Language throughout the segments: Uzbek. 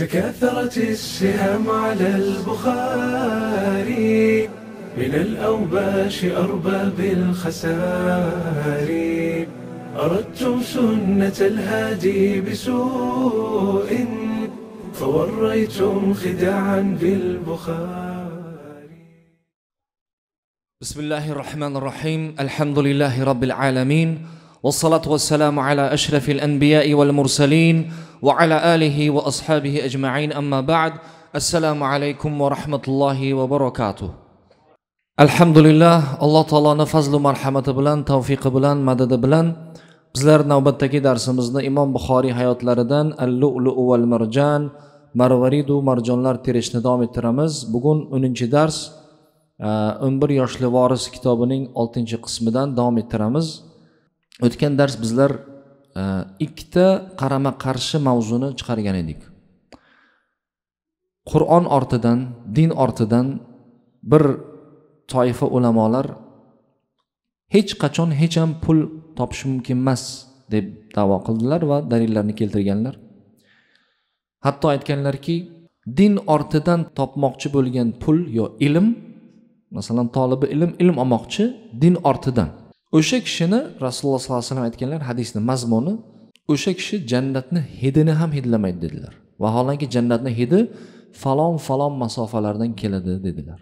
تكاثرت السهام على البخاري من الأوباش أرباب الخساري أردتم سنة الهادي بسوء فوريتم خداعا بالبخاري بسم الله الرحمن الرحيم الحمد لله رب العالمين والصلاة والسلام على أشرف الأنبياء والمرسلين وعلى آله وأصحابه أجمعين أما بعد السلام عليكم ورحمة الله وبركاته الحمد لله الله تعالى فضل مرحمة بلان توفيق بلان مدد بلان bizlar navbatdagi darsimizni imom buxoriy hayotlaridan al lulu val marjan marvaridu marjonlar terishni davom ettiramiz bugun o'ninchi dars 11 e, yoshli voris kitobining 6 qismidan davom ettiramiz o'tgan dars bizlar e, ikkita qarama qarshi mavzuni chiqargan edik qur'on ortidan din ortidan bir toifa ulamolar hech qachon hech ham pul topish mumkin emas deb davo qildilar va dalillarni keltirganlar hatto aytganlarki din ortidan topmoqchi bo'lgan pul yo ilm masalan tolibi ilm ilm olmoqchi din ortidan o'sha kishini rasululloh sollallohu alayhi vasallam aytganlar hadisni mazmuni o'sha kishi jannatni hidini ham hidlamaydi dedilar vaholanki jannatni hidi falon falon masofalardan keladi dedilar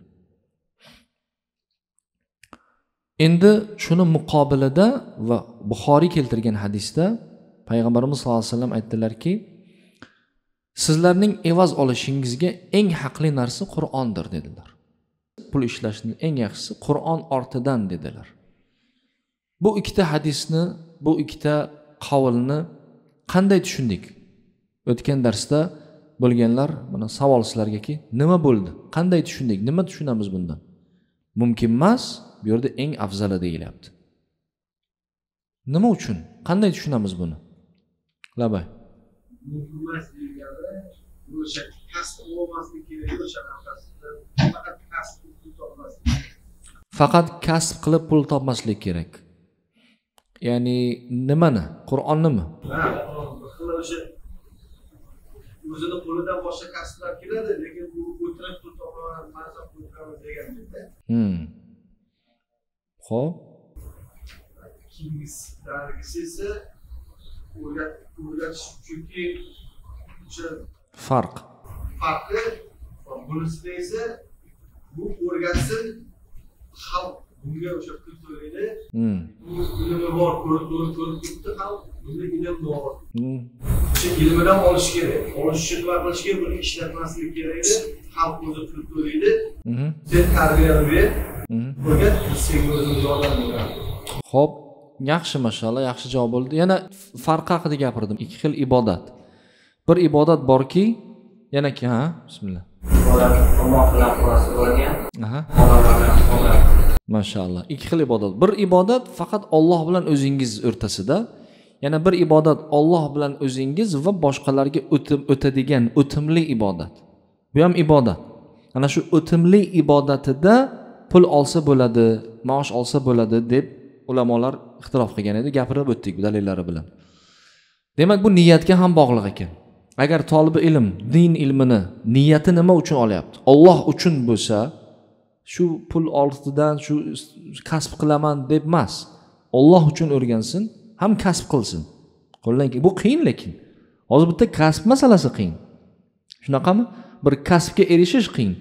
endi shuni muqobilida va buxoriy keltirgan hadisda payg'ambarimiz sallallohu alayhi vasallam aytdilarki sizlarning evaz olishingizga eng haqli narsa qur'ondir dedilar pul ishlashni eng yaxshisi qur'on ortidan dedilar bu ikkita hadisni bu ikkita qavlni qanday tushundik o'tgan darsda bo'lganlar mana savol sizlargaki nima bo'ldi qanday tushundik nima tushunamiz bundan mumkin emas bu yerda eng afzali deyilyapti nima uchun qanday tushunamiz buni labay faqat kasb qilib pul topmaslik kerak ya'ni nimani qur'onnimi o'sha o'zini qo'lidan boshqa kasblar keladi lekin u o'tirib pul topaman maza pul topamiz degandekda ho'p hmm. ikkingisidagisi esa o'rgatish chunki o'sha farq farqi bunisida esa bu o'rgatsin xalq bunga o'sha pul to'laydi hmm. bu ilmi bor ko'rib ko'rib ko'rib ketdi ham bunda ilm bor hmm. o'sha ilmidan olish kerak olish uchun nima qilish kerak buni ishlatmaslik kerak edi xalq o'zi pul to'laydi mhm. sen tarbiyani ber mhm. o'rgat biz senga o'zimiz yordam beramiz ho'p yaxshi mashalloh yaxshi javob bo'ldi yana farqi haqida gapirdim ikki xil ibodat bir ibodat borki yana ha bismillah ibodat alloh bilan bo'lgan odamlarni mashaalloh ikki xil ibodat bir ibodat faqat olloh bilan o'zingiz o'rtasida yana bir ibodat olloh bilan o'zingiz va boshqalarga o'tib o'tadigan o'timli ibodat bu ham ibodat ana shu o'timli ibodatida pul olsa bo'ladi maosh olsa bo'ladi deb ulamolar ixtilof qilgan edi gapirib o'tdik dalillari bilan demak bu niyatga ham bog'liq ekan agar tolibi ilm din ilmini niyati nima uchun olyapti olloh uchun bo'lsa shu pul ortidan shu kasb qilaman deb emas olloh uchun o'rgansin ham kasb qilsin qo'ldan bu qiyin lekin hozir bitta kasb masalasi qiyin shunaqami bir kasbga erishish qiyin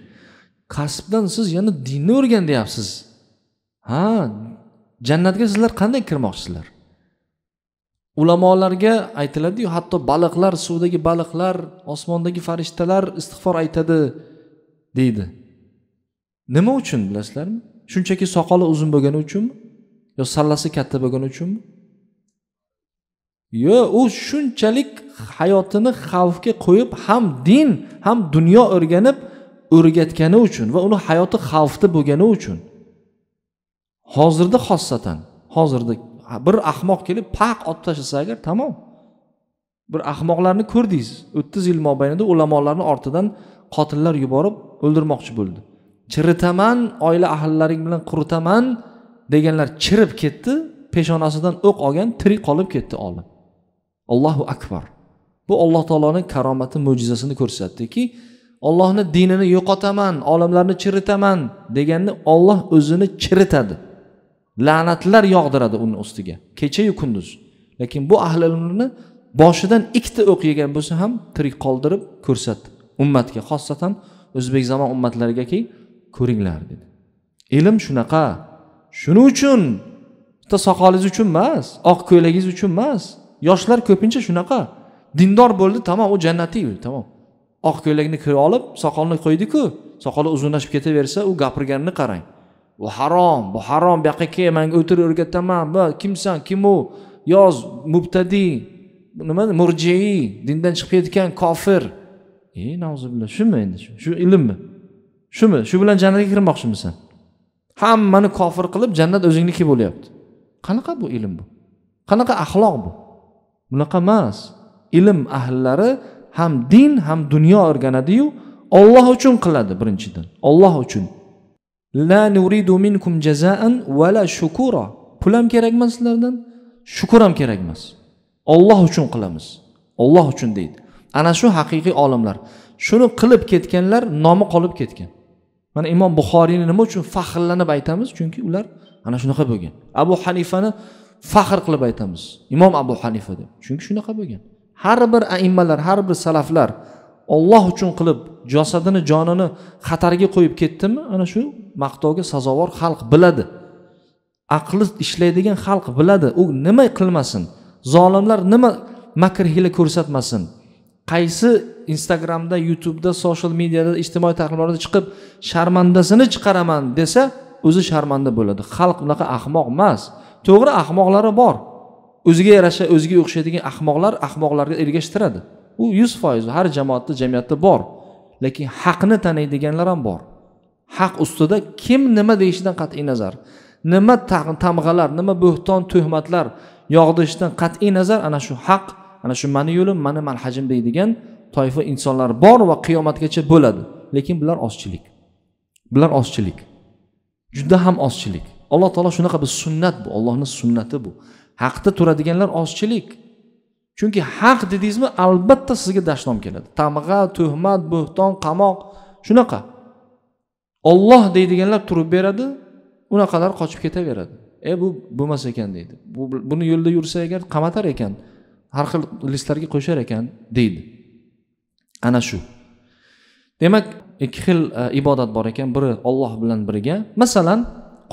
kasbdan siz yana dinni deyapsiz ha jannatga sizlar qanday kirmoqchisizlar ulamolarga aytiladiyu hatto baliqlar suvdagi baliqlar osmondagi farishtalar istig'for aytadi deydi nima uchun bilasizlarmi shunchaki soqoli uzun bo'lgani uchunmi yo sallasi katta bo'lgani uchunmi yo u shunchalik hayotini xavfga qo'yib ham din ham dunyo o'rganib o'rgatgani uchun va uni hayoti xavfda bo'lgani uchun hozirda xossatan hozirda bir ahmoq kelib paq otib tashlasa agar tamom bir ahmoqlarni ko'rdingiz o'ttiz yil mobaynida ulamolarni ortidan qotillar yuborib o'ldirmoqchi bo'ldi chiritaman oila ahllaring bilan quritaman deganlar chirib ketdi peshonasidan o'q olgan tirik qolib ketdi olim allohu akbar bu alloh taoloni karomati mo'jizasini ko'rsatdiki ollohni dinini yo'qotaman olimlarni chiritaman deganni olloh o'zini chiritadi la'natlar yog'diradi uni ustiga kechayu kunduz lekin bu ahli ilmni boshidan ikkita o'q yegan bo'lsa ham tirik qoldirib ko'rsatdi ummatga xosatan o'zbek zamon ummatlarigaki ko'ringlar dedi ilm shunaqa shuning uchun bitta soqolingiz uchun emas oq ko'ylagingiz uchun emas yoshlar ko'pincha shunaqa dindor bo'ldi tamom u jannatiy tamom oq ko'ylakni kira olib soqolni qo'ydiku soqoli uzunlashib ketaversa u gapirganini qarang bu harom bu harom bu yoqqa kel manga o'tir o'rgataman kimsan kim u yoz mubtadiy nima murjiiy dindan chiqib ketgan kofir e nauzubillah shumi endi shu ilmmi shumi shu bilan jannatga kirmoqchimisan hammani kofir qilib jannat o'zingniki bo'lyapti qanaqa bu ilm bu qanaqa axloq bu bunaqa emas ilm ahllari ham din ham dunyo o'rganadiyu olloh uchun qiladi birinchidan olloh uchun la nuridu minkum jazaan vala shukura pul ham kerak emas sizlardan shukur ham kerak emas olloh uchun qilamiz olloh uchun deydi ana shu haqiqiy olimlar shuni qilib ketganlar nomi qolib ketgan mana imom buxoriyni nima uchun faxrlanib aytamiz chunki ular ana shunaqa bo'lgan abu hanifani faxr qilib aytamiz imom abu hanifa deb chunki shunaqa bo'lgan har bir aimmalar har bir salaflar olloh uchun qilib jasadini jonini xatarga qo'yib ketdimi ana shu maqtovga sazovor xalq biladi aqli ishlaydigan xalq biladi u nima qilmasin zolimlar nima makr hiyla ko'rsatmasin qaysi instagramda youtubeda social mediada ijtimoiy tarmoqlarda chiqib sharmandasini chiqaraman desa o'zi sharmanda bo'ladi xalq bunaqa ahmoq emas to'g'ri ahmoqlari bor o'ziga yarasha o'ziga o'xshaydigan ahmoqlar ahmoqlarga ergashtiradi u yuz foiz har jamoatda jamiyatda bor lekin haqni taniydiganlar ham bor haq ustida kim nima deyishidan qat'iy nazar nima tamg'alar nima bo'hton tuhmatlar yog'dirishdan qat'iy nazar ana shu haq ana shu mani yo'lim mani manhajim deydigan toifa insonlar bor va qiyomatgacha bo'ladi lekin bular ozchilik bular ozchilik juda ham ozchilik alloh taolo shunaqa bir sunnat bu ollohni sunnati bu haqda turadiganlar ozchilik chunki haq dedingizmi albatta sizga dashnom keladi tamg'a tuhmat bo'hton qamoq shunaqa olloh deydiganlar turib beradi unaqalar qochib ketaveradi e bu bo'lmas ekan deydi bu buni yo'lda yursa agar qamatar ekan har xil listlarga qo'shar ekan deydi ana shu demak ikki xil e, ibodat bor ekan biri olloh bilan birga masalan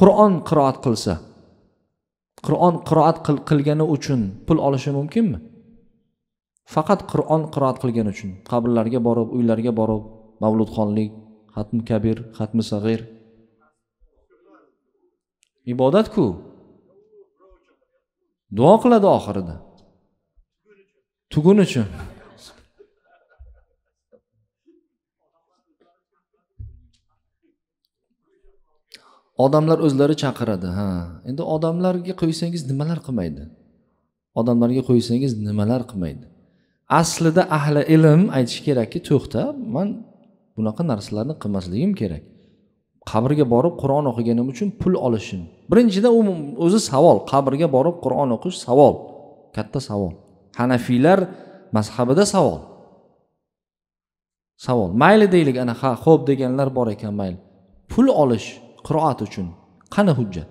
qur'on qiroat qilsa qur'on qiroat qilgani uchun pul olishi mumkinmi faqat qur'on qiroat qilgani uchun qabrlarga borib uylarga borib mavludxonlik xatmi kabir xatmi sag'ir ibodatku duo qiladi oxirida tugun uchun odamlar o'zlari chaqiradi ha endi odamlarga qo'ysangiz nimalar qilmaydi odamlarga qo'ysangiz nimalar qilmaydi aslida ahli ilm aytishi kerakki to'xta man bunaqa narsalarni qilmasligim kerak qabrga borib qur'on o'qiganim uchun pul olishim birinchidan u o'zi savol qabrga borib qur'on o'qish savol katta savol hanafiylar mazhabida savol savol mayli deylik ana ha ho'p deganlar bor ekan mayli pul olish qiroat uchun qani hujjat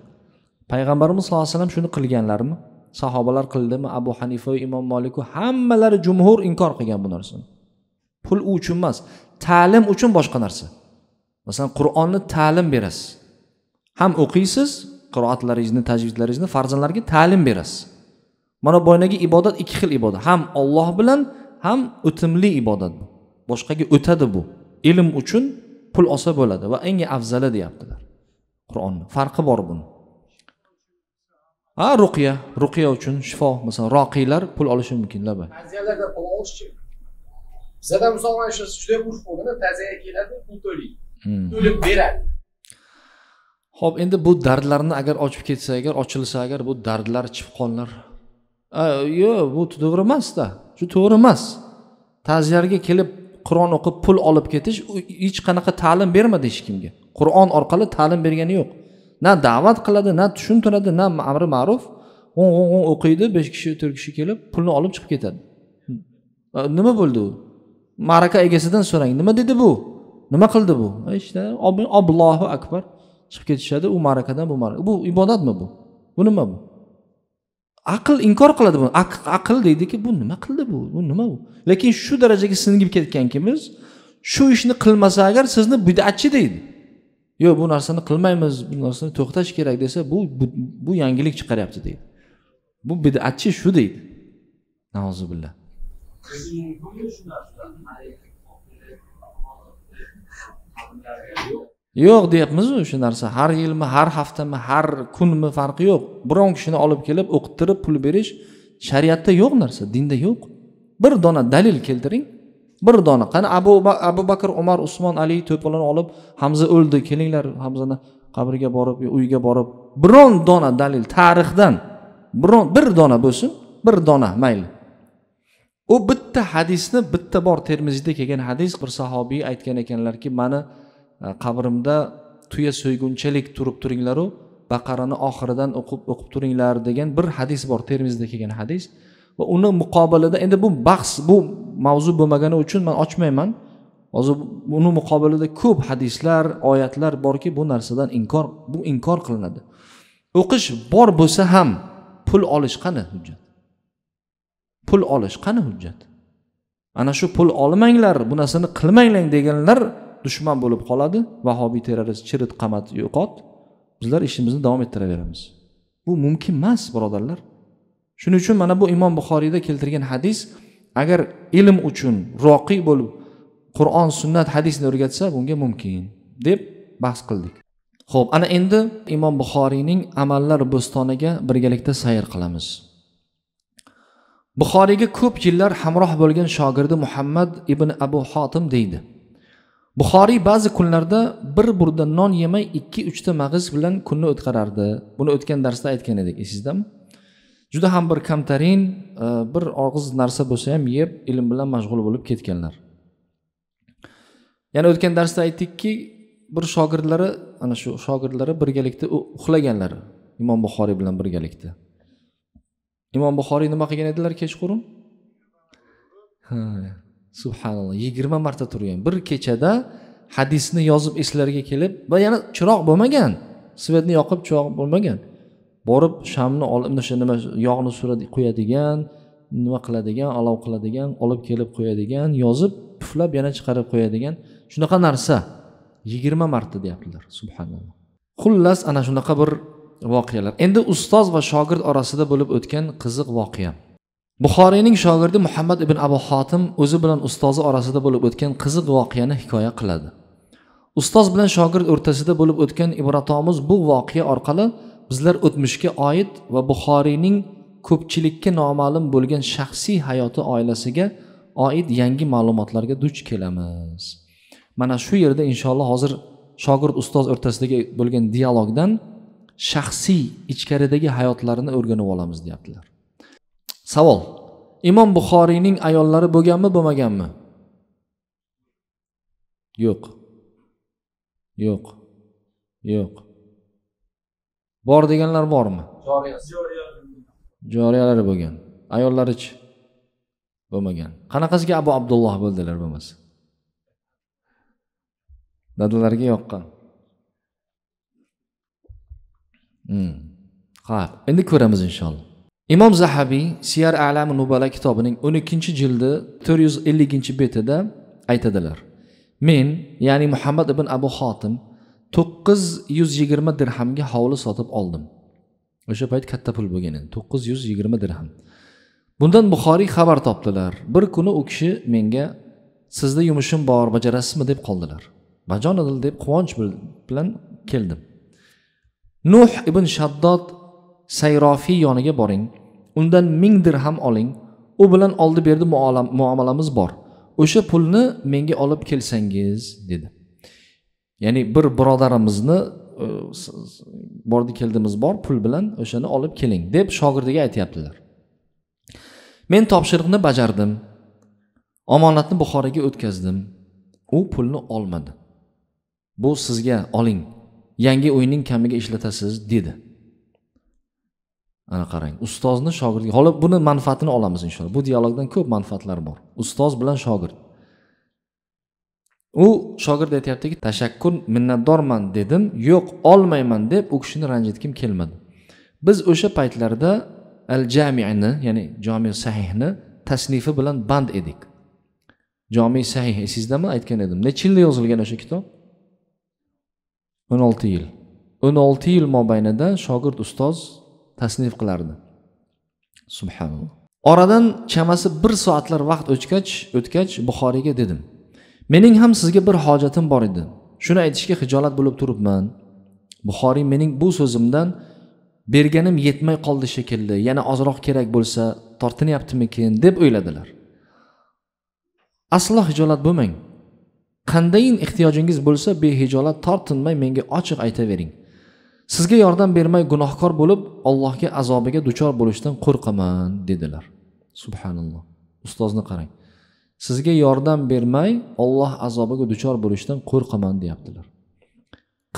payg'ambarimiz sallallohu alayhi vasallam shuni qilganlarmi sahobalar qildimi abu hanifa imom moliku hammalari jumhur inkor qilgan bu narsani pul u uchun emas ta'lim uchun boshqa narsa masalan qur'onni ta'lim berasiz ham o'qiysiz qiroatlaringizni tajvidlaringizni farzandlarga ta'lim berasiz mana boynagi ibodat ikki xil ibodat ham olloh bilan ham o'timli ibodat bu boshqaga o'tadi bu ilm uchun pul olsa bo'ladi va eng afzali deyaptilar qur'on farqi bor buni ha ruqya ruqya uchun shifo masalan roqiylar pul olishi mumkin labay bizada pul olishchi shu juda urf bo'lganda tazaga keladi pul to'laydi hmm. to'lib beradi ho'p endi bu dardlarni agar ochib ketsa agar ochilsa agar bu dardlar chipqonlar yo'q bu to'g'ri emasda shu to'g'ri emas taziyarga kelib qur'on o'qib pul olib ketish hech qanaqa ta'lim bermadi hech kimga qur'on orqali ta'lim bergani yo'q na da'vat qiladi na tushuntiradi na amri ma'ruf o'ng o'ng o'ng o'qiydi besh kishi to'rt kishi kelib pulni olib chiqib ketadi e, nima bo'ldi u ma'raka egasidan so'rang nima dedi bu nima qildi bu ishda e, işte, allohu akbar chiqib ketishadi u ma'rakadan bu ma'raka bu ibodatmi bu bu nima bu aql inkor qiladi buni aql deydiki bu nima qildi bu bu nima u lekin shu darajaga singib ketganki biz shu ishni qilmasa agar sizni bidatchi deydi yo'q bu narsani qilmaymiz bu narsani to'xtash kerak desa bu bu yangilik chiqaryapti deydi bu bidatchi shu deydi yo'q yo'q deyapmizu o'sha narsa har yilmi har haftami har kunmi farqi yo'q biron kishini olib kelib o'qittirib pul berish shariatda yo'q narsa dinda yo'q bir dona dalil keltiring bir dona qani abu abu bakr umar usmon ali to'polon olib hamza o'ldi kelinglar hamzani qabriga borib uyiga borib biron dona dalil tarixdan biron bir dona bo'lsin bir dona mayli u bitta hadisni bitta bor termiziyda kelgan hadis bir sahobiy aytgan ekanlarki mani E, qabrimda tuya so'ygunchalik turib turinglaru baqarani oxiridan o'qib o'qib turinglar degan bir hadis bor termizda kelgan hadis va uni muqobilida endi bu bahs bu mavzu bo'lmagani uchun man ochmayman hozir uni muqobilida ko'p hadislar oyatlar borki bu narsadan inkor bu inkor qilinadi o'qish bor bo'lsa ham pul olish qani hujjat pul olish qani hujjat ana shu pul olmanglar bu narsani qilmanglar deganlar dushman bo'lib qoladi vahobiy terrorist chirit qamat yo'qot bizlar ishimizni davom ettiraveramiz bu mumkin emas birodarlar shuning uchun mana bu imom buxoriyda keltirgan hadis agar ilm uchun roqiy bo'lib qur'on sunnat hadisni o'rgatsa bunga mumkin deb bahs qildik ho'p ana endi imom buxoriyning amallar bo'stoniga birgalikda sayr qilamiz buxoriyga ko'p yillar hamroh bo'lgan shogirdi muhammad ibn abu xotim deydi buxoriy ba'zi kunlarda bir burda non yemay ikki uchta mag'iz bilan kunni o'tqarardi buni o'tgan darsda aytgan edik esingizdami juda ham bir kamtarin e, bir og'iz narsa bo'lsa ham yeb ilm bilan mashg'ul bo'lib ketganlar yana o'tgan darsda aytdikki bir shogirdlari ana shu shogirdlari birgalikda uxlaganlar imom buxoriy bilan birgalikda imom buxoriy nima qilgan edilar kechqurun subhanalloh yigirma marta turgan bir kechada hadisni yozib eslariga kelib va yana chiroq bo'lmagan svetni yoqib chiroq bo'lmagan borib shamni olib o'sha nima yog'ni suradi quyadigan nima qiladigan olov qiladigan olib kelib qo'yadigan yozib puflab yana chiqarib qo'yadigan shunaqa narsa yigirma marta deyaptilar subhanalloh xullas ana shunaqa bir voqealar endi ustoz va shogird orasida bo'lib o'tgan qiziq voqea buxoriyning shogirdi muhammad ibn abu xotim o'zi bilan ustozi orasida bo'lib o'tgan qiziq voqeani hikoya qiladi ustoz bilan shogird o'rtasida bo'lib o'tgan ibrotomuz bu voqea orqali bizlar o'tmishga oid va buxoriyning ko'pchilikka noma'lum bo'lgan shaxsiy hayoti oilasiga oid yangi ma'lumotlarga duch kelamiz mana shu yerda inshaalloh hozir shogird ustoz o'rtasidagi bo'lgan dialogdan shaxsiy ichkaridagi hayotlarini o'rganib olamiz deyaptilar savol imom buxoriyning ayollari bo'lganmi bo'lmaganmi yo'q yo'q yo'q bor deganlar bormi joriyalari bo'lgan ayollarichi bo'lmagan qanaqasiga abu abdulloh bo'ldilar bo'lmasa dadalarga yoqqan hmm. ha endi ko'ramiz inshaalloh imom zahabiy siyar alami nubala kitobining o'n ikkinchi jildi to'rt yuz elliginchi betida aytadilar men ya'ni muhammad ibn abu xotim to'qqiz yuz yigirma dirhamga hovli sotib oldim o'sha payt katta pul bo'lgan edi to'qqiz yuz yigirma dirham bundan buxoriy xabar topdilar bir kuni u kishi menga sizda yumushim bor bajarasizmi deb qoldilar bajonidil deb quvonch bilan keldim nuh ibn shaddod sayrofiy yoniga boring undan ming dirham oling u bilan oldi berdi muomalamiz bor o'sha pulni menga olib kelsangiz dedi ya'ni bir birodarimizni e, bordi keldimiz bor pul bilan o'shani olib keling deb shogirdiga aytyaptilar men topshiriqni bajardim omonatni buxoroga o'tkazdim u pulni olmadi bu sizga oling yangi uyning kamiga ishlatasiz dedi ana qarang ustozni shogirdga hali buni manfaatini olamiz inshaalloh bu dialogdan ko'p manfaatlar bor ustoz bilan shogird u shogird aytyaptiki tashakkur minnatdorman dedim yo'q olmayman deb u kishini ranjitgim kelmadi biz o'sha paytlarda al jamini ya'ni jomi sahihni tasnifi bilan band edik jomi sahih esingizdami aytgan edim nechi yilda yozilgan o'sha kitob o'n olti yil o'n olti yil mobaynida shogird ustoz tasnif qilardi subhanalloh oradan chamasi bir soatlar vaqt o'tgach o'tgach buxoriyga dedim mening ham sizga bir hojatim bor edi shuni aytishga hijolat bo'lib turibman buxoriy mening bu so'zimdan berganim yetmay qoldi shekilli yana ozroq kerak bo'lsa tortinyaptimikin deb o'yladilar aslo hijolat bo'lmang qandayin ehtiyojingiz bo'lsa behijolat tortinmay menga ochiq aytavering sizga yordam bermay gunohkor bo'lib allohga azobiga duchor bo'lishdan qo'rqaman dedilar subhanalloh ustozni qarang sizga yordam bermay olloh azobiga duchor bo'lishdan qo'rqaman deyaptilar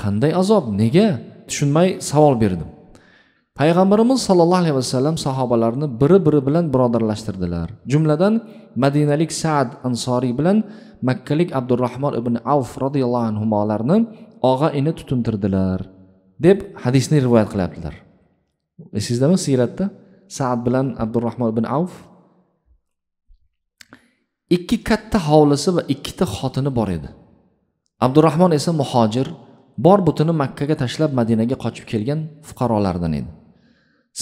qanday azob nega tushunmay savol berdim payg'ambarimiz sollallohu alayhi vasallam sahobalarni biri biri bilan birodarlashtirdilar jumladan madinalik saad ansoriy bilan makkalik abdurahmon ibn avf roziyallohu anhularni og'a ini tutintirdilar deb hadisni rivoyat qilyaptilar esingizdami siyratda saad bilan abdurahmon ibn avf ikki katta hovlisi va ikkita xotini bor edi abdurahmon esa muhojir bor butini makkaga tashlab madinaga qochib kelgan fuqarolardan edi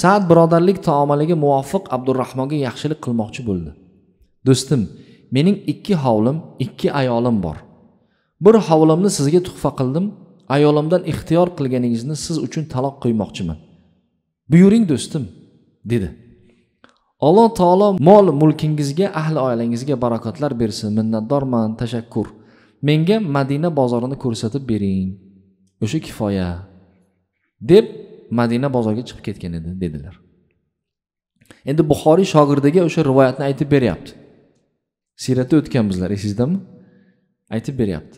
saad birodarlik taomaliga muvofiq abdurahmonga yaxshilik qilmoqchi bo'ldi do'stim mening ikki hovlim ikki ayolim bor bir hovlimni sizga tuhfa qildim ayolimdan ixtiyor qilganingizni siz uchun taloq qo'ymoqchiman buyuring do'stim dedi alloh taolo mol mulkingizga ahli oilangizga barakotlar bersin minnatdorman tashakkur menga madina bozorini ko'rsatib bering o'sha kifoya deb madina bozoriga chiqib ketgan edi dedilar endi buxoriy shogirdiga o'sha rivoyatni aytib beryapti siyratda o'tgan bizlar esingizdami aytib beryapti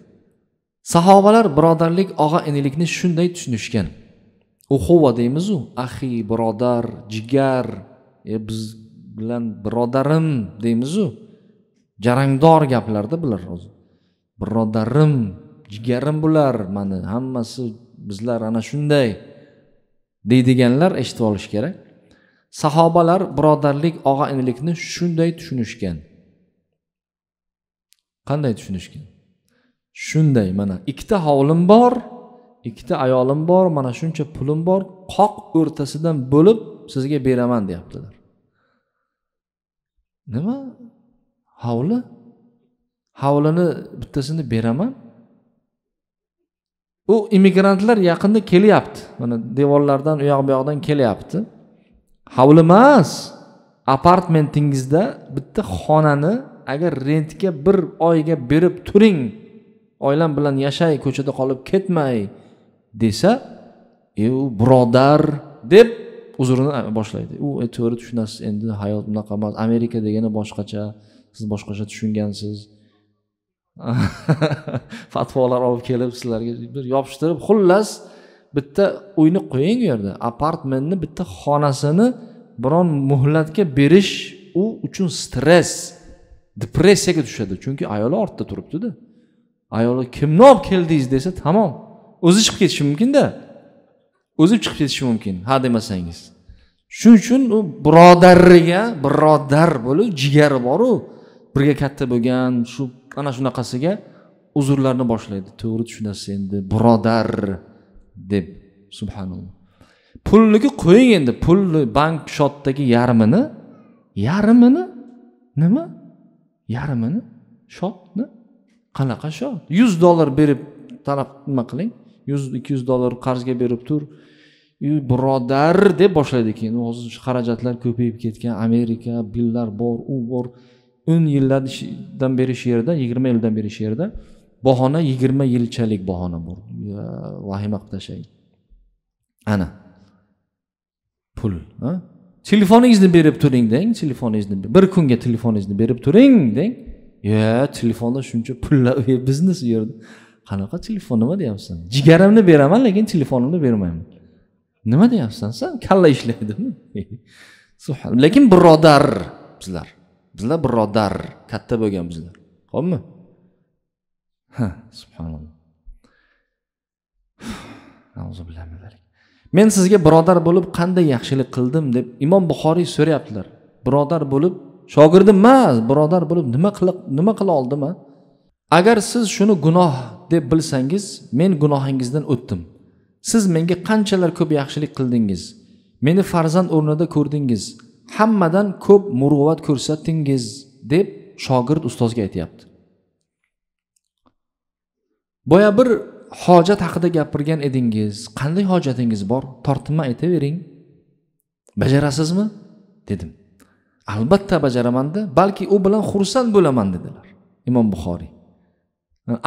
sahobalar birodarlik og'a inilikni shunday tushunishgan uhuva deymizu ahi birodar jigar e, biz bilan birodarim deymizu jarangdor gaplarda bular o'zi birodarim jigarim bular mani hammasi bizlar ana shunday deydiganlar eshitib olish kerak sahobalar birodarlik og'a inilikni shunday tushunishgan qanday tushunishgan shunday mana ikkita hovlim bor ikkita ayolim bor mana shuncha pulim bor qoq o'rtasidan bo'lib sizga beraman deyaptilar nima hovli hovlini bittasini beraman u immigrantlar yaqinda kelyapti mana devorlardan u yoq bu yoqdan kelyapti hovli emas apartmentingizda bitta xonani agar rentga bir oyga berib turing oilam bilan yashay ko'chada qolib ketmay desa e u birodar deb uzrini boshlaydi u e, to'g'ri tushunasiz endi hayot bunaqa emas amerika degani boshqacha siz boshqacha tushungansiz fatvolar olib kelib sizlarga bir yopishtirib xullas bitta uyni qo'ying u yerda apartmentni bitta xonasini biron muhlatga berish u uchun stress depressiyaga tushadi chunki ayoli ortda turibdida ayoli kimni olib keldingiz desa tamom o'zi chiqib ketishi mumkinda o'zi chiqib ketishi mumkin ha demasangiz shuning uchun u birodariga birodar bo'lib jigari boru birga katta bo'lgan shu ana shunaqasiga uzrlarni boshlaydi to'g'ri tushunasiz endi birodar deb subhanalloh pulniki qo'ying endi pulni bank shotdagi yarmini yarmini nima yarmini shotni qanaqa shu yuz dollar berib talab nima qiling yuz ikki yuz dollar qarzga berib tur birodar deb boshlaydi keyin hozir xarajatlar ko'payib ketgan amerika billar bor u bor o'n yillardan beri shu yerda yigirma yildan beri shu yerda bahona yigirma yilchalik bahona bu vahima qilib tashlaydi ana pul telefoningizni berib turing deng telefoningizni bir kunga telefoningizni berib turing deng yo telefonda shuncha pullar biznes u yerda qanaqa telefon nima deyapsan jigarimni beraman lekin telefonimni bermayman nima deyapsan san kalla ishlaydimi lekin birodar bizlar bizlar birodar katta bo'lgan bizlar xo'pmi ha subhanalloh men sizga birodar bo'lib qanday yaxshilik qildim deb imom buxoriy so'rayaptilar birodar bo'lib shogirdi emas birodar bo'lib nima qila nima qila oldim a agar siz shuni gunoh deb bilsangiz men gunohingizdan o'tdim siz menga qanchalar ko'p yaxshilik qildingiz meni farzand o'rnida ko'rdingiz hammadan ko'p muruvvat ko'rsatdingiz deb shogird ustozga aytyapti boya bir hojat haqida gapirgan edingiz qanday hojatingiz bor tortinmay aytavering bajarasizmi dedim albatta bajaramanda balki u bilan xursand bo'laman dedilar imom buxoriy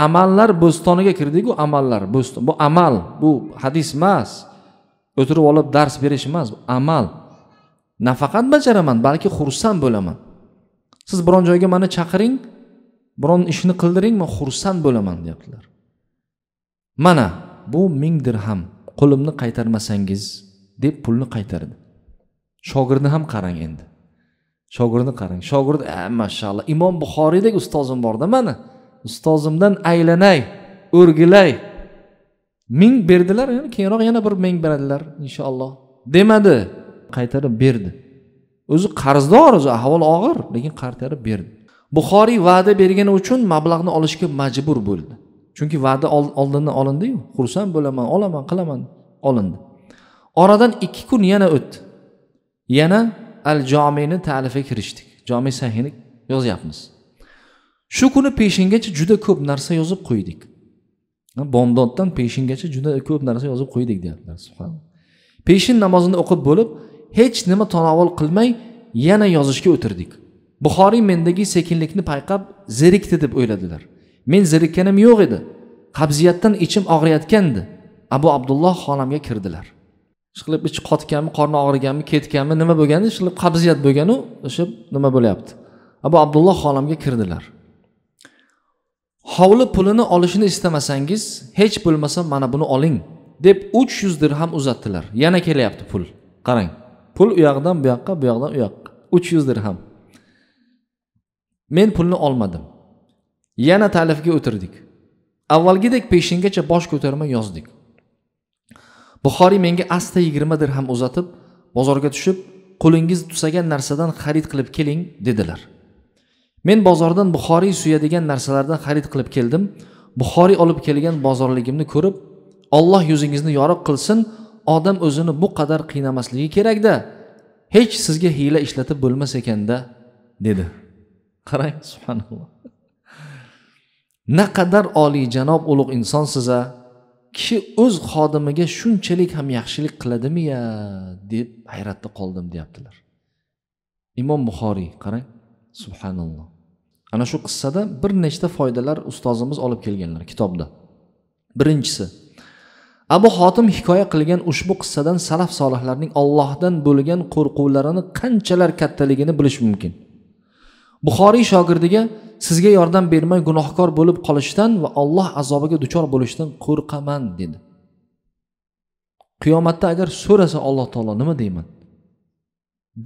amallar bo'stoniga kirdiku amallar bo'ston bu amal bu hadis emas o'tirib olib dars berish emas bu amal nafaqat bajaraman balki xursand bo'laman siz biron joyga mani chaqiring biron ishni qildiring man xursand bo'laman deyaptilar mana bu ming dirham qo'limni qaytarmasangiz deb pulni qaytardi shogirdni ham qarang endi shogirdni qarang shogird a imom buxoriydek ustozim borda mani ustozimdan aylanay o'rgilay ming berdilar yani keyinroq yana bir ming beradilar inshaalloh demadi qaytarib berdi o'zi qarzdor o'zi ahvol og'ir lekin qaytarib berdi buxoriy va'da bergani uchun mablag'ni olishga majbur bo'ldi chunki va'da oldindan olindiyu xursand bo'laman olaman qilaman olindi oradan ikki kun yana o'tdi yana al jomini ta'lifiga kirishdik jomi sahini yozyapmiz shu kuni peshingacha juda ko'p narsa yozib qo'ydik bomdoddan peshingacha juda ko'p narsa yozib qo'ydik deyaptilar subhanalloh peshin namozini o'qib bo'lib hech nima tanovul qilmay yana yozishga o'tirdik buxoriy mendagi sekinlikni payqab zerikdi deb o'yladilar men zerikkanim yo'q edi qabziyatdan ichim og'riyotgandi abu abdulloh xonamga kirdilar ishqilib ichi qotganmi qorni og'riganmi ketganmi nima bo'lgani ishqilib qabziyat bo'lganu o'sha nima bo'lyapti abu abdulloh xolamga kirdilar hovli pulini olishini istamasangiz hech bo'lmasa mana buni oling deb uch yuz dirham uzatdilar yana kelyapti pul qarang pul u yoqdan bu yoqqa bu yoqdan u yoqqa uch yuz dirham men pulni olmadim yana talifga o'tirdik avvalgidek peshingacha bosh ko'tarmay yozdik buxoriy menga asta yigirma dirham uzatib bozorga tushib qo'lingiz tusagan narsadan xarid qilib keling dedilar men bozordan buxoriy suyadigan narsalardan xarid qilib keldim buxoriy olib kelgan bozorligimni ko'rib olloh yuzingizni yorug' qilsin odam o'zini bu qadar qiynamasligi kerakda hech sizga hiyla ishlatib bo'lmas ekanda dedi qarang subhanalloh naqadar oliyjanob ulug' insonsiz a kishi o'z xodimiga shunchalik ham yaxshilik qiladimi ya deb hayratda qoldim deyaptilar imom buxoriy qarang subhanalloh ana shu qissada bir nechta foydalar ustozimiz olib kelganlar kitobda birinchisi abu xotim hikoya qilgan ushbu qissadan salaf solihlarning ollohdan bo'lgan qo'rquvlarini qanchalar kattaligini bilish mumkin buxoriy shogirdiga sizga yordam bermay gunohkor bo'lib qolishdan va alloh azobiga duchor bo'lishdan qo'rqaman dedi qiyomatda agar so'rasa alloh taolo nima deyman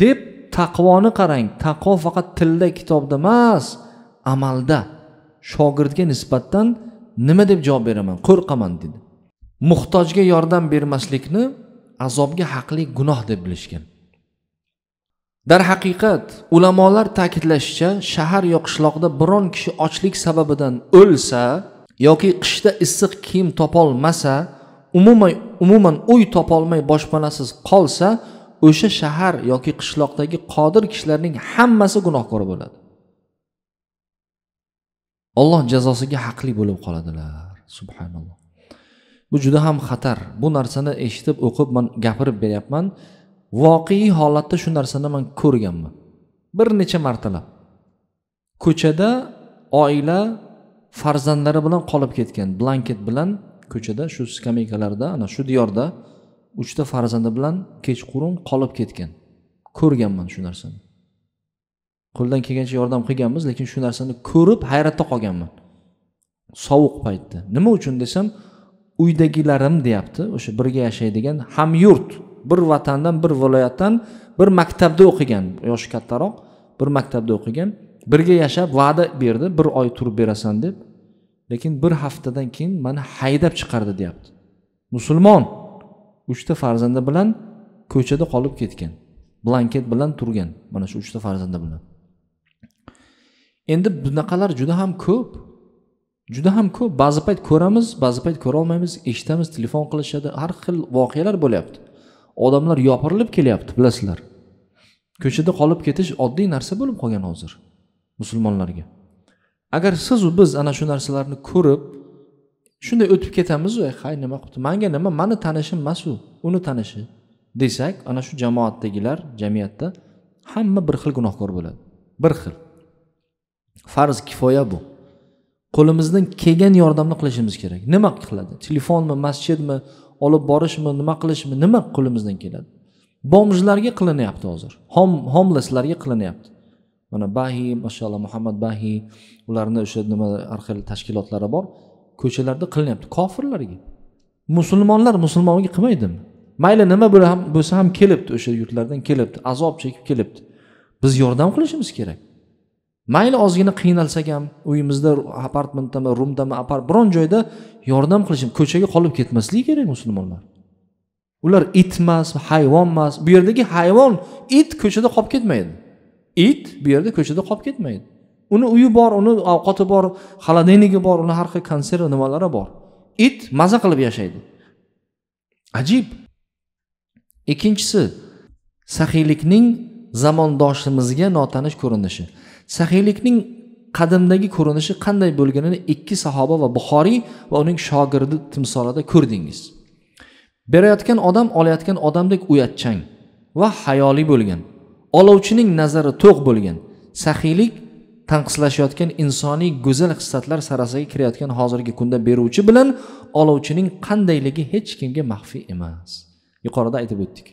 deb taqvoni qarang taqvo faqat tilda kitobda emas amalda shogirdga nisbatan nima deb javob beraman qo'rqaman dedi muhtojga yordam bermaslikni azobga haqli gunoh deb bilishgan darhaqiqat ulamolar ta'kidlashicha shahar yo qishloqda biron kishi ochlik sababidan o'lsa yoki qishda issiq kiyim topolmasa umuman umuman uy topolmay boshpanasiz qolsa o'sha shahar yoki qishloqdagi qodir kishilarning hammasi gunohkor bo'ladi olloh jazosiga haqli bo'lib qoladilar subhanalloh bu juda ham xatar bu narsani eshitib o'qib man gapirib beryapman voqeiy holatda shu narsani man ko'rganman bir necha martalab ko'chada oila farzandlari bilan qolib ketgan blanket bilan ko'chada shu skameykalarda ana shu diyorda uchta farzandi bilan kechqurun qolib ketgan ko'rganman shu narsani qo'ldan kelgancha yordam qilganmiz lekin shu narsani ko'rib hayratda qolganman sovuq paytda nima uchun desam uydagilarim deyapti o'sha birga yashaydigan hamyurt bir vatandan bir viloyatdan bir maktabda o'qigan yoshi kattaroq bir maktabda o'qigan birga yashab va'da berdi bir oy turib berasan deb lekin bir haftadan keyin mani haydab chiqardi deyapti musulmon uchta farzandi bilan ko'chada qolib ketgan blanket bilan turgan mana shu uchta farzandi bilan endi bunaqalar juda ham ko'p juda ham ko'p ba'zi payt ko'ramiz ba'zi payt ko'rolmaymiz eshitamiz telefon qilishadi har xil voqealar bo'lyapti odamlar yopirilib kelyapti bilasizlar ko'chada qolib ketish oddiy narsa bo'lib qolgan hozir musulmonlarga agar sizu biz ana shu narsalarni ko'rib shunday o'tib ketamizu e hay nima qilibdi manga nima mani tanishim emas u uni tanishi desak ana shu jamoatdagilar jamiyatda hamma bir xil gunohkor bo'ladi bir xil farz kifoya bu qo'limizdan kelgan yordamni qilishimiz kerak nima qiladi telefonmi masjidmi olib borishmi nima qilishmi nima qo'limizdan keladi bomjlarga qilinyapti hozir Hom, homleslarga qilinyapti mana bahi mashaalloh muhammad bahi ularni o'sha nima har xil tashkilotlari bor ko'chalarda qilinyapti kofirlarga musulmonlar musulmonga qilmaydimi mayli nima bo'lsa ham kelibdi o'sha yurtlardan kelibdi azob chekib kelibdi biz yordam qilishimiz kerak mayli ozgina qiynalsak ham uyimizda apartmentdami rumdami biron joyda yordam qilishim ko'chaga qolib ketmasligi kerak musulmonlar ular it emas hayvon emas bu yerdagi hayvon it ko'chada qolib ketmaydi it bu yerda ko'chada qolib ketmaydi uni uyi bor uni ovqati bor холодильнигi bor uni har xil konserv nimalari bor it maza qilib yashaydi ajib ikkinchisi saxiylikning zamondoshimizga notanish ko'rinishi saxiylikning qadimdagi ko'rinishi qanday bo'lganini ikki sahoba va buxoriy va uning shogirdi timsolida ko'rdingiz berayotgan odam olayotgan odamdek uyatchang va hayoli bo'lgan olovchining nazari to'q bo'lgan saxiylik tanqislashayotgan insoniy go'zal hislatlar sarasiga kirayotgan hozirgi kunda beruvchi bilan olovchining qandayligi hech kimga maxfiy emas yuqorida aytib o'tdik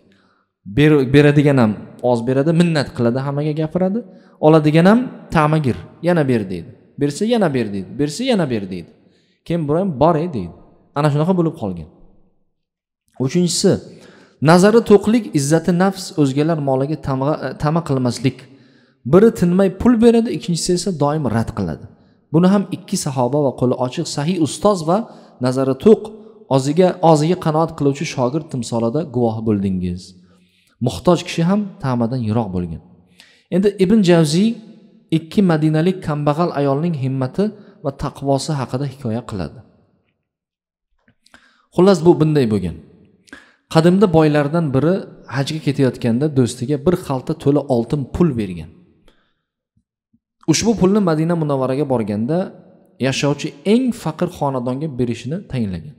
beradigan ham oz beradi minnat qiladi hammaga gapiradi oladigan ham tamagir yana ber deydi bersa yana ber deydi bersa yana ber deydi keyin bu ham bor e deydi ana shunaqa bo'lib qolgan uchinchisi nazari to'qlik izzati nafs o'zgalar moliga tama e, qilmaslik biri tinmay pul beradi ikkinchisi esa doim rad qiladi buni ham ikki sahoba va qo'li ochiq sahiy ustoz va nazari to'q oziga oziga qanoat qiluvchi shogird timsolida guvoh bo'ldingiz muhtoj kishi ham tamadan yiroq bo'lgan endi ibn javziy ikki madinalik kambag'al ayolning himmati va taqvosi haqida hikoya qiladi xullas bu bunday bo'lgan qadimda boylardan biri hajga ketayotganda do'stiga bir xalta to'la oltin pul bergan ushbu pulni madina munavvaraga borganda yashovchi eng faqir xonadonga berishini tayinlagan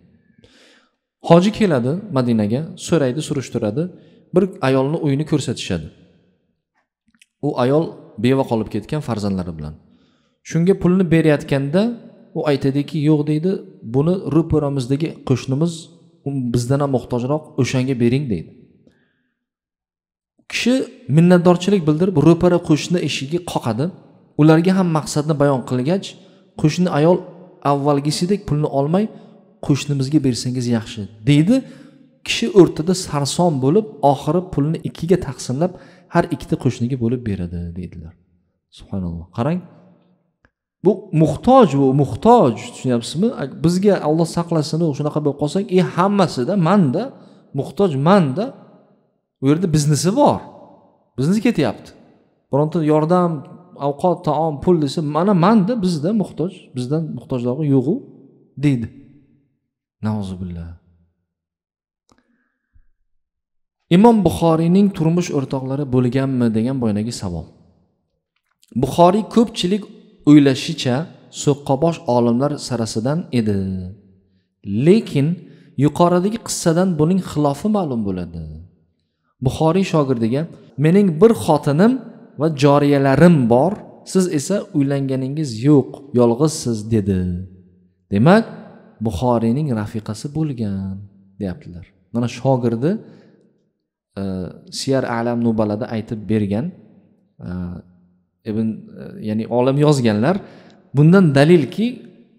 hoji keladi madinaga so'raydi surishtiradi bir ayolni uyini ko'rsatishadi u ayol beva qolib ketgan farzandlari bilan shunga pulni berayotganda u aytadiki yo'q deydi buni ro'paramizdagi qo'shnimiz bizdan ham muhtojroq o'shanga bering deydi kishi minnatdorchilik bildirib ro'para qo'shni eshigi qoqadi ularga ham maqsadni bayon qilgach qo'shni ayol avvalgisidek pulni olmay qo'shnimizga bersangiz yaxshi deydi kishi o'rtada sarson bo'lib oxiri pulni ikkiga taqsimlab har ikkita qo'shniga bo'lib beradi deydilar subhanalloh qarang bu muhtoj bu muhtoj tushunyapsizmi bizga olloh saqlasin shunaqa bo'lib qolsak e hammasida manda muhtoj manda u yerda biznesi bor biznesi ketyapti bironta yordam ovqat taom pul desa mana manda bizda muhtoj bizdan muhtojlog'i yo'qu deydi nazubillah imom buxoriyning turmush o'rtoqlari bo'lganmi degan boyagi savol buxoriy ko'pchilik o'ylashicha so'qqabosh olimlar sarasidan edi lekin yuqoridagi qissadan buning xilofi ma'lum bo'ladi buxoriy shogirdiga mening bir xotinim va joriyalarim bor siz esa uylanganingiz yo'q yolg'izsiz dedi demak buxoriyning rafiqasi bo'lgan deyaptilar mana shogirdi Э, siyar alam nubalada aytib bergan э, ibn э, ya'ni olim yozganlar bundan dalilki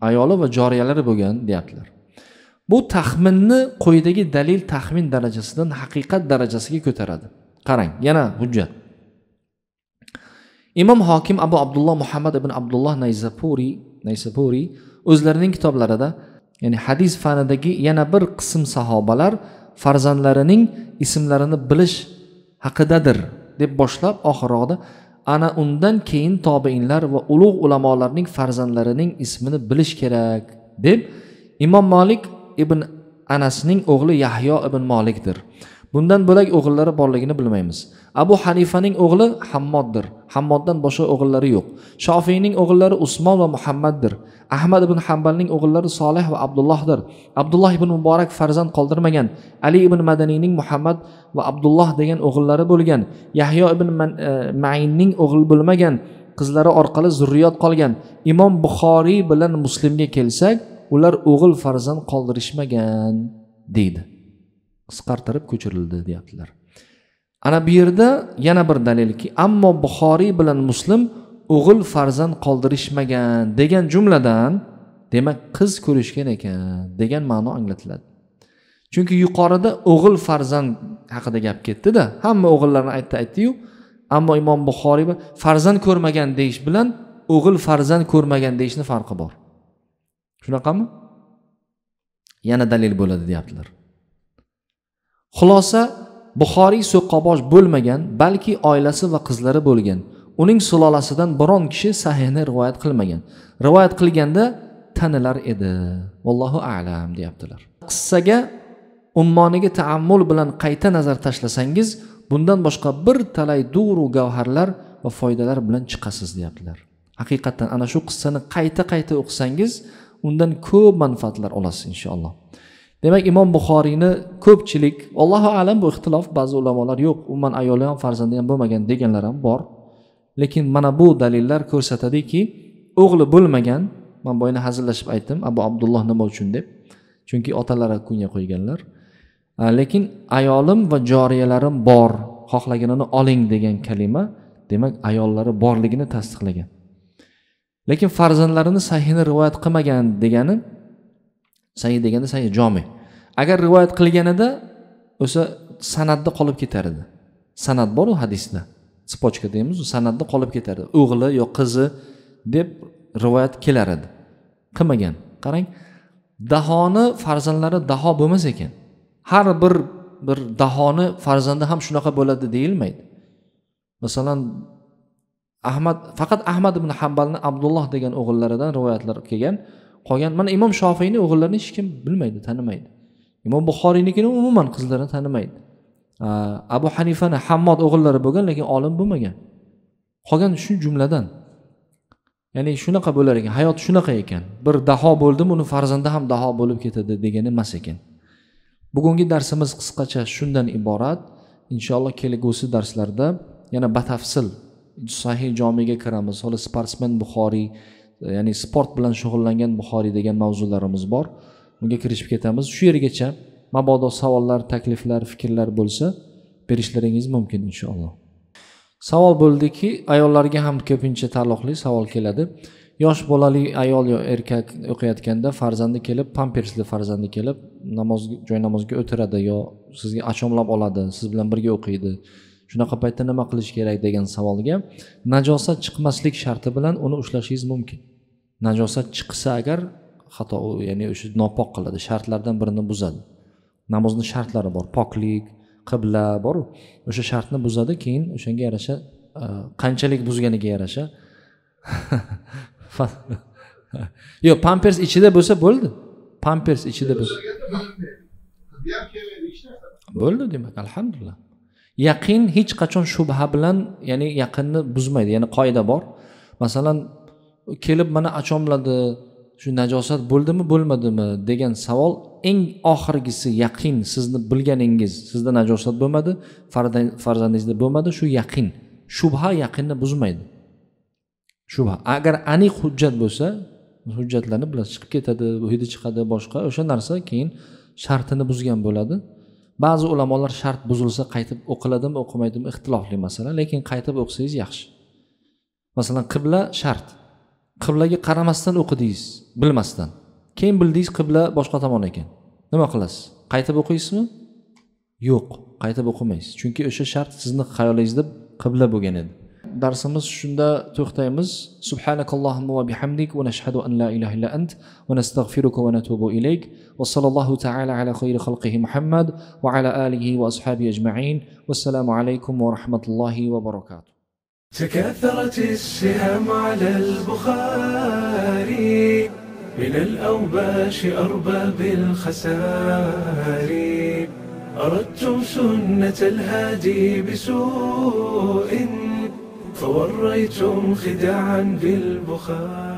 ayoli va joriyalari bo'lgan deyaptilar bu taxminni quyidagi dalil taxmin darajasidan haqiqat darajasiga ko'taradi qarang yana hujjat imom hokim abu abdulloh muhammad ibn abdulloh nayzapuriy naysapuriy o'zlarining kitoblarida ya'ni hadis fanidagi yana bir qism sahobalar farzandlarining ismlarini bilish haqidadir deb boshlab oxirroqda ana undan keyin tobeinlar va ulug' ulamolarning farzandlarining ismini bilish kerak deb imom molik ibn anasning o'g'li yahyo ibn molikdir bundan bo'lak o'g'illari borligini bilmaymiz abu hanifaning o'g'li hammoddir hammoddan boshqa o'g'illari yo'q shofiyning o'g'illari usmon va muhammaddir ahmad ibn hambalning o'g'illari solih va abdullohdir abdulloh ibn muborak farzand qoldirmagan ali ibn madaniyning muhammad va abdulloh degan o'g'illari bo'lgan yahyo ibn mayinning e, o'g'li bo'lmagan qizlari orqali zurriyot qolgan imom buxoriy bilan muslimga kelsak ular o'g'il farzand qoldirishmagan deydi qisqartirib ko'chirildi deyaptilar ana bu yerda yana bir dalilki ammo buxoriy bilan muslim o'g'il farzand qoldirishmagan degan jumladan demak qiz ko'rishgan ekan degan ma'no anglatiladi chunki yuqorida o'g'il farzand haqida gap ketdida hamma o'g'illarni aytdi aytdiyu ammo imom buxoriy farzand ko'rmagan deyish bilan o'g'il farzand ko'rmagan deyishni farqi bor shunaqami yana dalil bo'ladi deyaptilar xulosa buxoriy so'qqabosh bo'lmagan balki oilasi va qizlari bo'lgan uning sulolasidan biron kishi sahihni rivoyat qilmagan rivoyat qilganda tanilar edi vallohu alam deyaptilar qissaga ummoniga taammul bilan qayta nazar tashlasangiz bundan boshqa bir talay duru gavharlar va foydalar bilan chiqasiz deyaptilar haqiqatdan ana shu qissani qayta qayta o'qisangiz undan ko'p manfaatlar olasiz inshaalloh demak imom buxoriyni ko'pchilik allohu alam bu ixtilof ba'zi ulamolar yo'q umuman ayoli ham farzandi ham bo'lmagan deganlar ham bor lekin mana bu dalillar ko'rsatadiki o'g'li bo'lmagan man boyana hazillashib aytdim abu abdulloh nima uchun deb chunki otalari kunga qo'yganlar lekin ayolim va joriyalarim bor xohlaganini oling degan kalima demak ayollari borligini tasdiqlagan lekin farzandlarini sahihni rivoyat qilmagan degani sayi deganda sayi jomi agar rivoyat qilganida o'sha san'atda qolib ketar edi san'at boru hadisda spochka deymiz san'atda qolib ketar edi o'g'li yo qizi deb rivoyat kelar edi qilmagan qarang dahoni farzandlari daho bo'lmas ekan har bir bir dahoni farzandi ham shunaqa bo'ladi deyilmaydi masalan ahmad faqat ahmad ibn hambalni abdulloh degan o'g'illaridan rivoyatlar kelgan qolgan mana imom shofiyni o'g'illarini hech kim bilmaydi tanimaydi imom buxoriynikini umuman qizlarini tanimaydi abu hanifani hammod o'g'illari bo'lgan lekin olim bo'lmagan qolgan shu jumladan ya'ni shunaqa bo'lar ekan hayot shunaqa ekan bir daho bo'ldimi uni farzandi ham daho bo'lib ketadi degani emas ekan bugungi darsimiz qisqacha shundan iborat inshaalloh kelgusi darslarda yana batafsil sahih jomiga kiramiz hali sportsmen buxoriy ya'ni sport bilan shug'ullangan buxoriy degan mavzularimiz bor unga kirishib ketamiz shu yergacha mabodo savollar takliflar fikrlar bo'lsa berishlaringiz mumkin inshaalloh savol bo'ldiki ayollarga ham ko'pincha taalluqli savol keladi yosh bolali ayol yo erkak o'qiyotganda farzandi kelib pampersli farzandi kelib namoz joy namozga o'tiradi yo sizga achomlab oladi siz bilan birga o'qiydi shunaqa paytda nima qilish kerak degan savolga najosat chiqmaslik sharti bilan uni ushlashingiz mumkin najosat chiqsa agar xato ya'ni o'sha nopok qiladi shartlardan birini buzadi namozni shartlari bor poklik qibla bor o'sha shartni buzadi keyin o'shanga yarasha e, qanchalik buzganiga yarasha yo'q pampers ichida bo'lsa bo'ldi pampers ichida bo'lsa bo'ldi demak alhamdulillah yaqin hech qachon shubha bilan ya'ni yaqinni buzmaydi ya'ni qoida bor masalan kelib mana achomladi shu najosat bo'ldimi bo'lmadimi degan savol eng oxirgisi yaqin sizni bilganingiz sizda najosat bo'lmadi farzandingizda bo'lmadi shu yaqin shubha yaqinni buzmaydi shubha agar aniq hujjat bo'lsa hujjatlarni bilasiz chiqib ketadi hidi chiqadi boshqa o'sha narsa keyin shartini buzgan bo'ladi ba'zi ulamolar shart buzilsa qaytib o'qiladimi o'qimaydimi ixtilofli masala lekin qaytib o'qisangiz yaxshi masalan qibla shart qiblaga qaramasdan o'qidingiz bilmasdan keyin bildingiz qibla boshqa tomon ekan nima qilasiz qaytib o'qiysizmi yo'q qaytib o'qimaysiz chunki o'sha shart sizni xayolingizda qibla bo'lgan edi darsimiz shunda to'xtaymiz subhanakallohumma va bihamdik va nashhadu an la ilaha illa ant va nastag'firuka va natubu ilayk va sallallohu taala ala khayri xalqihi muhammad va ala alihi va ashabihi ajmain assalomu alaykum va rahmatullohi va barakatuh تكاثرت السهام على البخاري من الأوباش أرباب الخساري أردتم سنة الهادي بسوء فوريتم خداعا بالبخاري